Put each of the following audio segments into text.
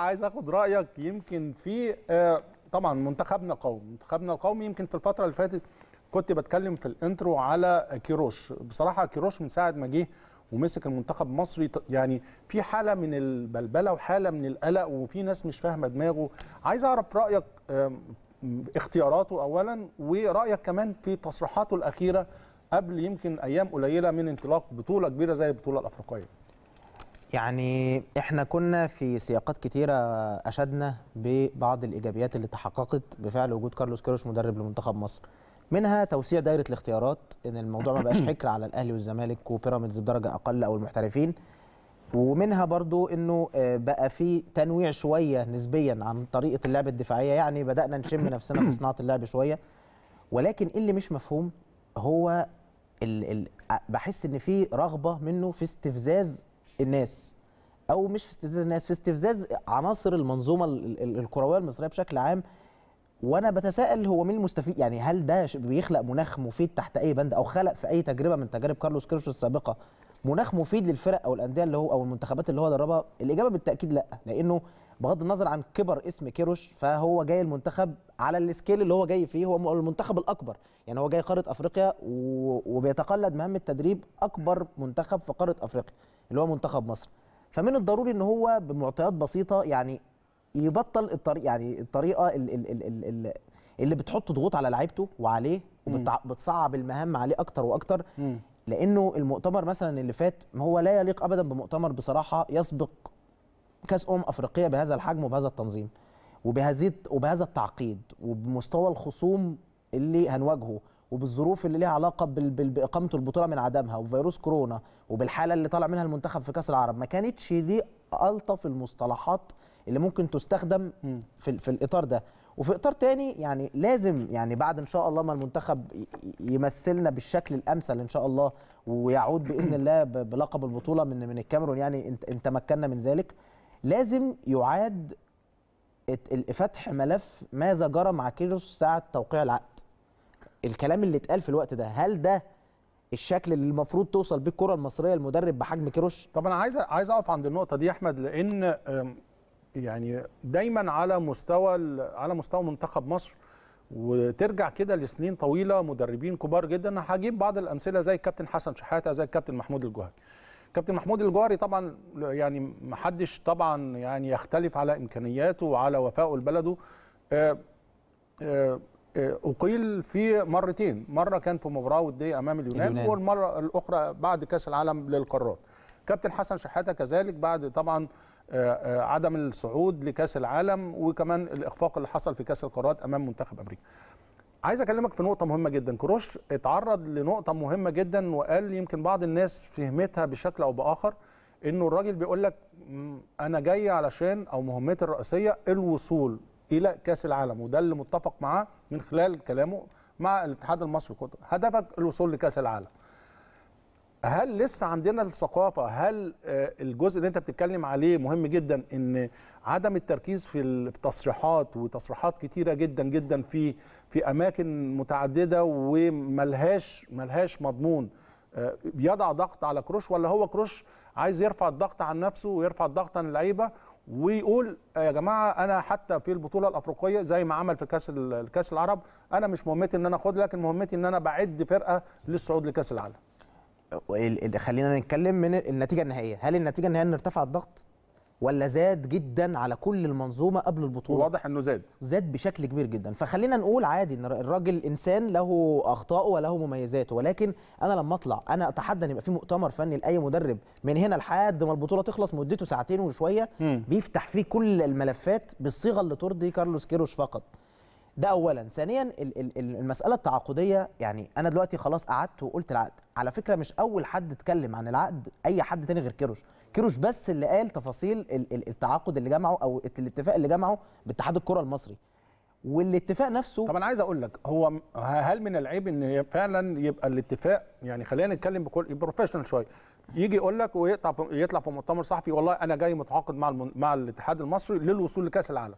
عايز اخد رايك يمكن في آه، طبعا منتخبنا القومي منتخبنا القومي يمكن في الفتره اللي فاتت كنت بتكلم في الانترو على كيروش بصراحه كيروش من ساعه ما جه ومسك المنتخب المصري يعني في حاله من البلبله وحاله من القلق وفي ناس مش فاهمه دماغه عايز اعرف رايك اختياراته اولا ورايك كمان في تصريحاته الاخيره قبل يمكن ايام قليله من انطلاق بطوله كبيره زي البطوله الافريقيه يعني احنا كنا في سياقات كتيره اشدنا ببعض الايجابيات اللي تحققت بفعل وجود كارلوس كيروش مدرب لمنتخب مصر منها توسيع دايره الاختيارات ان الموضوع ما بقاش حكر على الاهلي والزمالك وبيراميدز بدرجه اقل او المحترفين ومنها برضو انه آه، بقى في تنويع شويه نسبيا عن طريقه اللعب الدفاعيه يعني بدانا نشم نفسنا في صناعه اللعب شويه ولكن إيه اللي مش مفهوم هو ال آه، بحس ان في رغبه منه في استفزاز الناس او مش في استفزاز الناس في استفزاز عناصر المنظومه الكرويه المصريه بشكل عام وانا بتساءل هو مين المستفيد يعني هل ده بيخلق مناخ مفيد تحت اي بند او خلق في اي تجربه من تجارب كارلوس كيرش السابقه مناخ مفيد للفرق او الانديه اللي هو او المنتخبات اللي هو دربها الاجابه بالتاكيد لا لانه بغض النظر عن كبر اسم كيروش فهو جاي المنتخب على السكيل اللي هو جاي فيه هو المنتخب الاكبر يعني هو جاي قاره افريقيا وبيتقلد مهام التدريب اكبر منتخب في قاره افريقيا اللي هو منتخب مصر فمن الضروري ان هو بمعطيات بسيطه يعني يبطل الطريق يعني الطريقه ال ال ال ال ال اللي بتحط ضغوط على لعيبته وعليه وبتصعب المهام عليه اكتر واكتر لانه المؤتمر مثلا اللي فات هو لا يليق ابدا بمؤتمر بصراحه يسبق كاس امم افريقيا بهذا الحجم وبهذا التنظيم وبهذه وبهذا التعقيد وبمستوى الخصوم اللي هنواجهه وبالظروف اللي ليها علاقه باقامه البطوله من عدمها وفيروس كورونا وبالحاله اللي طالع منها المنتخب في كاس العرب ما كانتش دي الطف المصطلحات اللي ممكن تستخدم في, في الاطار ده وفي اطار تاني يعني لازم يعني بعد ان شاء الله ما المنتخب يمثلنا بالشكل الامثل ان شاء الله ويعود باذن الله بلقب البطوله من من الكاميرون يعني ان تمكنا من ذلك لازم يعاد فتح ملف ماذا جرى مع كيروس ساعه توقيع العقد الكلام اللي اتقال في الوقت ده هل ده الشكل اللي المفروض توصل بيه الكره المصريه المدرب بحجم كيروش طب انا عايز عايز اقف عند النقطه دي يا احمد لان يعني دايما على مستوى على مستوى منتخب مصر وترجع كده لسنين طويله مدربين كبار جدا انا هجيب بعض الامثله زي الكابتن حسن شحاته زي الكابتن محمود الجوهري كابتن محمود الجوهري طبعا يعني ما حدش طبعا يعني يختلف على امكانياته وعلى وفائه لبلده آه، آه، آه، اقيل في مرتين مره كان في مباراه وديه امام اليونان, اليونان. والمره الاخرى بعد كاس العالم للقارات كابتن حسن شحاته كذلك بعد طبعا آه، آه، عدم الصعود لكاس العالم وكمان الاخفاق اللي حصل في كاس القارات امام منتخب امريكا عايز اكلمك في نقطه مهمه جدا كروش اتعرض لنقطه مهمه جدا وقال يمكن بعض الناس فهمتها بشكل او باخر انه الراجل بيقول لك انا جاي علشان او مهمتي الرئيسيه الوصول الى كاس العالم وده اللي متفق معاه من خلال كلامه مع الاتحاد المصري كله هدفك الوصول لكاس العالم هل لسه عندنا الثقافه هل آه، الجزء اللي انت بتتكلم عليه مهم جدا ان عدم التركيز في التصريحات وتصريحات كتيره جدا جدا في في اماكن متعدده وملهاش ملهاش مضمون بيضع آه، ضغط على كروش ولا هو كروش عايز يرفع الضغط عن نفسه ويرفع الضغط عن اللعيبه ويقول آه، يا جماعه انا حتى في البطوله الافريقيه زي ما عمل في كاس الكاس العرب انا مش مهمتي ان انا اخد لكن مهمتي ان انا بعد فرقه للصعود لكاس العالم خلينا نتكلم من النتيجه النهائيه هل النتيجه النهائيه ان ارتفع الضغط ولا زاد جدا على كل المنظومه قبل البطوله واضح انه زاد زاد بشكل كبير جدا فخلينا نقول عادي ان الراجل انسان له اخطاءه وله مميزاته ولكن انا لما اطلع انا اتحدى ان يبقى في مؤتمر فني لاي مدرب من هنا لحد ما البطوله تخلص مدته ساعتين وشويه م. بيفتح فيه كل الملفات بالصيغه اللي ترضي كارلوس كيروش فقط ده اولا ثانيا المساله التعاقديه يعني انا دلوقتي خلاص قعدت وقلت العقد على فكره مش اول حد اتكلم عن العقد اي حد تاني غير كيروش كيروش بس اللي قال تفاصيل التعاقد اللي جمعه او الاتفاق اللي جمعه باتحاد الكره المصري والاتفاق نفسه طب انا عايز اقول لك هو هل من العيب ان فعلا يبقى الاتفاق يعني خلينا نتكلم بكل بروفيشنال شويه يجي يقول لك ويطلع يطلع في مؤتمر صحفي والله انا جاي متعاقد مع مع الاتحاد المصري للوصول لكاس العالم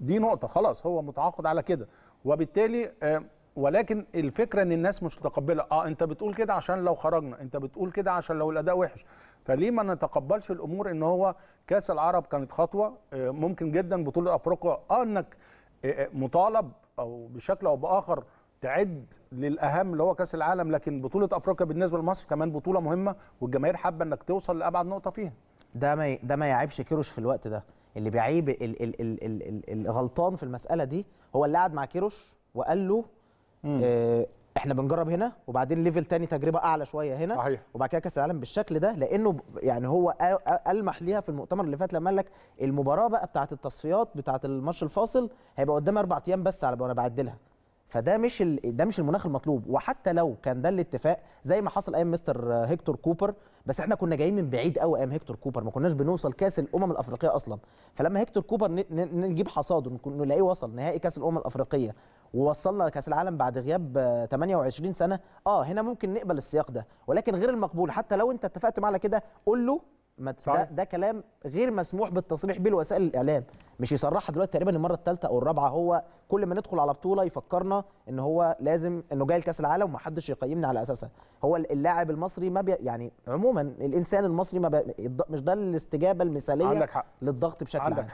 دي نقطه خلاص هو متعاقد على كده وبالتالي آه، ولكن الفكره ان الناس مش متقبله اه انت بتقول كده عشان لو خرجنا انت بتقول كده عشان لو الاداء وحش فليه ما نتقبلش الامور ان هو كاس العرب كانت خطوه آه، ممكن جدا بطوله افريقيا اه انك آه، مطالب او بشكل او باخر تعد للاهم اللي هو كاس العالم لكن بطوله افريقيا بالنسبه لمصر كمان بطوله مهمه والجماهير حابه انك توصل لابعد نقطه فيها ده ما ده ما يعيبش كيروش في الوقت ده اللي بيعيب ال ال ال ال ال الغلطان في المساله دي هو اللي قعد مع كيروش وقال له آه احنا بنجرب هنا وبعدين ليفل تاني تجربه اعلى شويه هنا صحيح. وبعد كده كاس العالم بالشكل ده لانه يعني هو المح ليها في المؤتمر اللي فات لما قال لك المباراه بقى بتاعه التصفيات بتاعه الماتش الفاصل هيبقى قدام اربع ايام بس على ما انا بعدلها فده مش ال... ده مش المناخ المطلوب وحتى لو كان ده الاتفاق زي ما حصل ايام مستر هيكتور كوبر بس احنا كنا جايين من بعيد قوي ايام هيكتور كوبر ما كناش بنوصل كاس الامم الافريقيه اصلا فلما هيكتور كوبر ن... نجيب حصاده نلاقيه وصل نهائي كاس الامم الافريقيه ووصلنا لكاس العالم بعد غياب 28 سنه اه هنا ممكن نقبل السياق ده ولكن غير المقبول حتى لو انت اتفقت معاه على كده قول له ما ده, ده كلام غير مسموح بالتصريح به لوسائل الاعلام مش يصرحها دلوقتي تقريبا المره الثالثه او الرابعه هو كل ما ندخل على بطوله يفكرنا ان هو لازم انه جاي لكاس العالم ومحدش يقيمنا على اساسها هو اللاعب المصري ما بي يعني عموما الانسان المصري ما بي مش ده الاستجابه المثاليه عندك حق. للضغط بشكل عندك عام حق.